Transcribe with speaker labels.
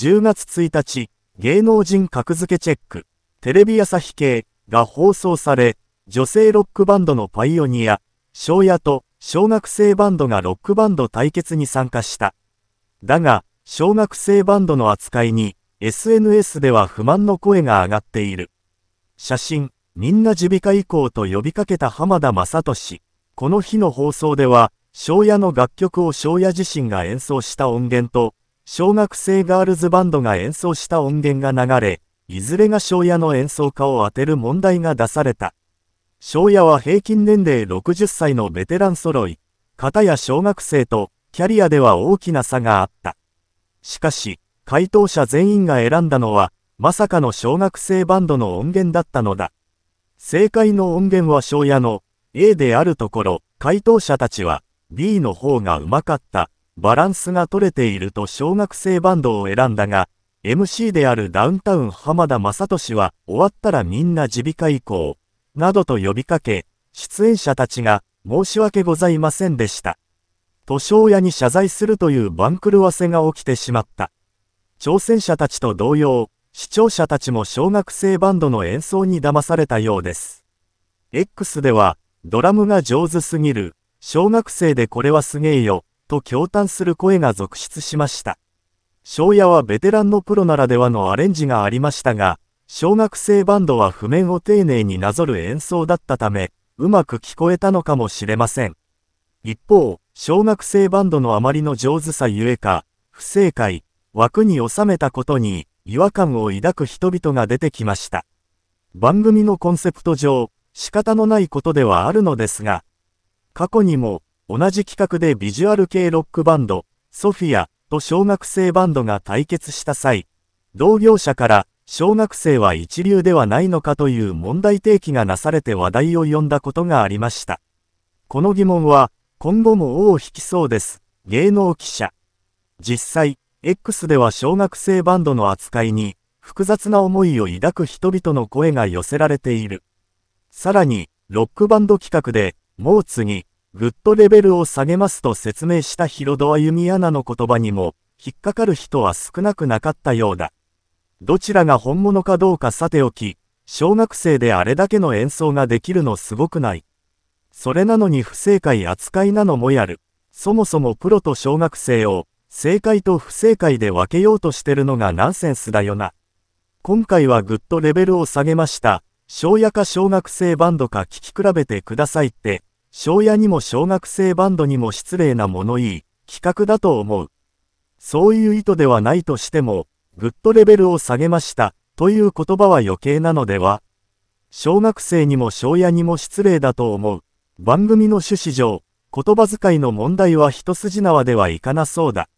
Speaker 1: 10月1日、芸能人格付けチェック、テレビ朝日系が放送され、女性ロックバンドのパイオニア、昭夜と小学生バンドがロックバンド対決に参加した。だが、小学生バンドの扱いに、SNS では不満の声が上がっている。写真、みんな耳鼻科以降と呼びかけた浜田雅俊。この日の放送では、昭夜の楽曲を昭夜自身が演奏した音源と、小学生ガールズバンドが演奏した音源が流れ、いずれが庄屋の演奏家を当てる問題が出された。庄屋は平均年齢60歳のベテラン揃い、片や小学生とキャリアでは大きな差があった。しかし、回答者全員が選んだのは、まさかの小学生バンドの音源だったのだ。正解の音源は庄屋の A であるところ、回答者たちは B の方がうまかったバランスが取れていると小学生バンドを選んだが、MC であるダウンタウン浜田雅俊は終わったらみんな耳鼻科以降、などと呼びかけ、出演者たちが申し訳ございませんでした。図書屋に謝罪するという番狂わせが起きてしまった。挑戦者たちと同様、視聴者たちも小学生バンドの演奏に騙されたようです。X では、ドラムが上手すぎる、小学生でこれはすげえよ、と驚嘆する声が続出しました。庄屋はベテランのプロならではのアレンジがありましたが、小学生バンドは譜面を丁寧になぞる演奏だったため、うまく聞こえたのかもしれません。一方、小学生バンドのあまりの上手さゆえか、不正解、枠に収めたことに違和感を抱く人々が出てきました。番組のコンセプト上、仕方のないことではあるのですが、過去にも同じ企画でビジュアル系ロックバンド、ソフィアと小学生バンドが対決した際、同業者から小学生は一流ではないのかという問題提起がなされて話題を呼んだことがありました。この疑問は今後も尾を引きそうです。芸能記者。実際、X では小学生バンドの扱いに複雑な思いを抱く人々の声が寄せられている。さらに、ロックバンド企画で、もう次、ぐっとレベルを下げますと説明したヒロドアユミアナの言葉にも、引っかかる人は少なくなかったようだ。どちらが本物かどうかさておき、小学生であれだけの演奏ができるのすごくない。それなのに不正解扱いなのもやる。そもそもプロと小学生を、正解と不正解で分けようとしてるのがナンセンスだよな。今回はぐっとレベルを下げました。小夜か小学生バンドか聴き比べてくださいって。庄屋にも小学生バンドにも失礼な物言い、企画だと思う。そういう意図ではないとしても、グッとレベルを下げました、という言葉は余計なのでは小学生にも庄屋にも失礼だと思う。番組の趣旨上、言葉遣いの問題は一筋縄ではいかなそうだ。